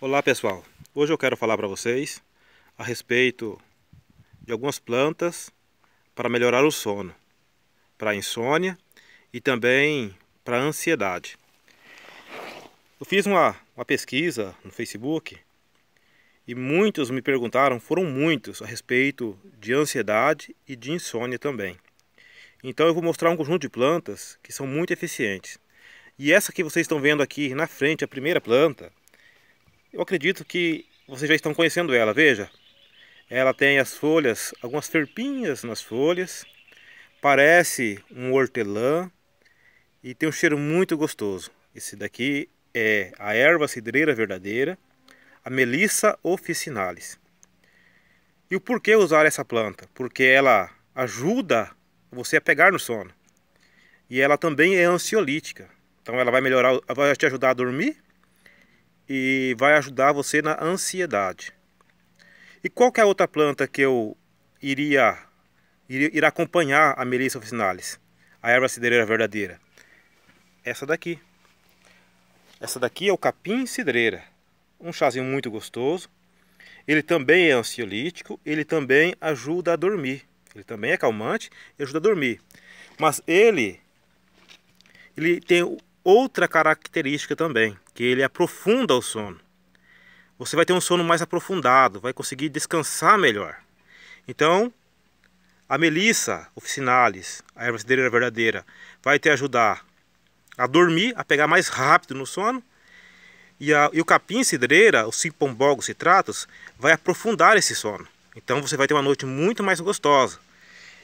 Olá pessoal, hoje eu quero falar para vocês a respeito de algumas plantas para melhorar o sono, para insônia e também para ansiedade. Eu fiz uma, uma pesquisa no Facebook e muitos me perguntaram, foram muitos, a respeito de ansiedade e de insônia também. Então eu vou mostrar um conjunto de plantas que são muito eficientes. E essa que vocês estão vendo aqui na frente, a primeira planta, eu acredito que vocês já estão conhecendo ela, veja. Ela tem as folhas, algumas ferpinhas nas folhas. Parece um hortelã e tem um cheiro muito gostoso. Esse daqui é a erva cidreira verdadeira, a Melissa officinalis. E o porquê usar essa planta? Porque ela ajuda você a pegar no sono. E ela também é ansiolítica. Então ela vai melhorar, vai te ajudar a dormir e vai ajudar você na ansiedade. E qual é a outra planta que eu iria ir, acompanhar a Melissa officinalis, a erva cidreira verdadeira? Essa daqui. Essa daqui é o capim cidreira. Um chazinho muito gostoso. Ele também é ansiolítico, ele também ajuda a dormir. Ele também é calmante e ajuda a dormir. Mas ele, ele tem outra característica também, que ele aprofunda o sono. Você vai ter um sono mais aprofundado, vai conseguir descansar melhor. Então, a melissa officinalis, a erva cidreira verdadeira, vai te ajudar a dormir, a pegar mais rápido no sono. E, a, e o capim cidreira, o simpombogos citratus, vai aprofundar esse sono. Então você vai ter uma noite muito mais gostosa.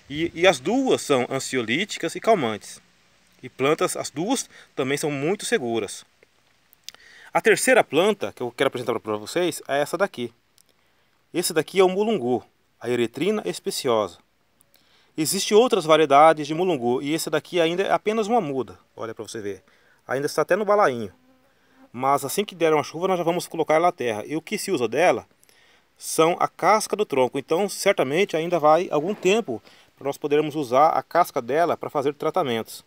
E, e as duas são ansiolíticas e calmantes e plantas, as duas também são muito seguras. A terceira planta que eu quero apresentar para vocês é essa daqui. Esse daqui é o mulungu, a eretrina especiosa. Existem outras variedades de mulungu e esse daqui ainda é apenas uma muda, olha para você ver. Ainda está até no balainho. Mas assim que der uma chuva nós já vamos colocar ela na terra. E o que se usa dela são a casca do tronco. Então certamente ainda vai algum tempo para nós podermos usar a casca dela para fazer tratamentos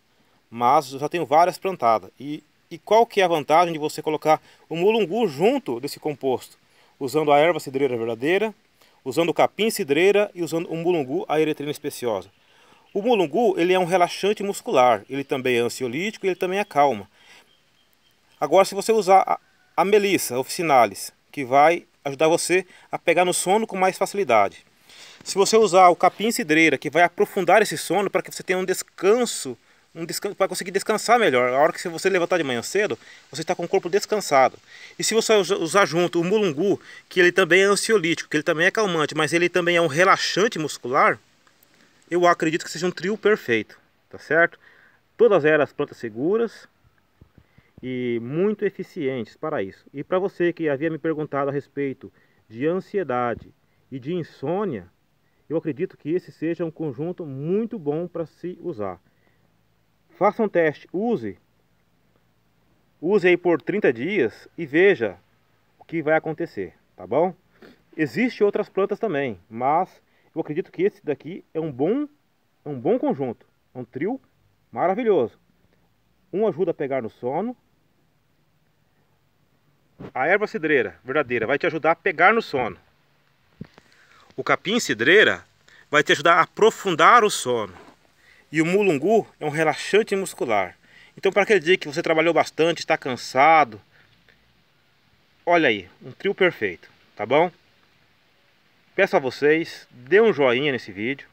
mas eu já tenho várias plantadas. E, e qual que é a vantagem de você colocar o mulungu junto desse composto? Usando a erva cidreira verdadeira, usando o capim cidreira e usando o mulungu, a eretrina especiosa. O mulungu ele é um relaxante muscular, ele também é ansiolítico e ele também acalma. Agora, se você usar a, a melissa officinalis, que vai ajudar você a pegar no sono com mais facilidade. Se você usar o capim cidreira, que vai aprofundar esse sono para que você tenha um descanso um descanso, vai conseguir descansar melhor. A hora que você levantar de manhã cedo, você está com o corpo descansado. E se você usar junto o mulungu, que ele também é ansiolítico, que ele também é calmante, mas ele também é um relaxante muscular, eu acredito que seja um trio perfeito, tá certo? Todas elas plantas seguras e muito eficientes para isso. E para você que havia me perguntado a respeito de ansiedade e de insônia, eu acredito que esse seja um conjunto muito bom para se usar. Faça um teste, use. Use aí por 30 dias e veja o que vai acontecer, tá bom? Existem outras plantas também, mas eu acredito que esse daqui é um bom, é um bom conjunto. É um trio maravilhoso. Um ajuda a pegar no sono. A erva cidreira verdadeira vai te ajudar a pegar no sono. O capim cidreira vai te ajudar a aprofundar o sono. E o mulungu é um relaxante muscular. Então, para aquele dia que você trabalhou bastante, está cansado, olha aí, um trio perfeito, tá bom? Peço a vocês, dê um joinha nesse vídeo,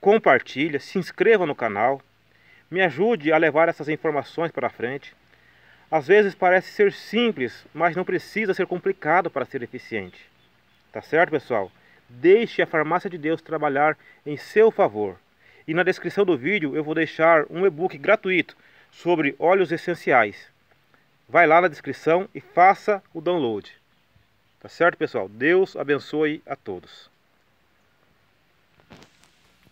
compartilha, se inscreva no canal, me ajude a levar essas informações para frente. Às vezes parece ser simples, mas não precisa ser complicado para ser eficiente. Tá certo, pessoal? Deixe a farmácia de Deus trabalhar em seu favor. E na descrição do vídeo eu vou deixar um e-book gratuito sobre óleos essenciais. Vai lá na descrição e faça o download. Tá certo, pessoal? Deus abençoe a todos.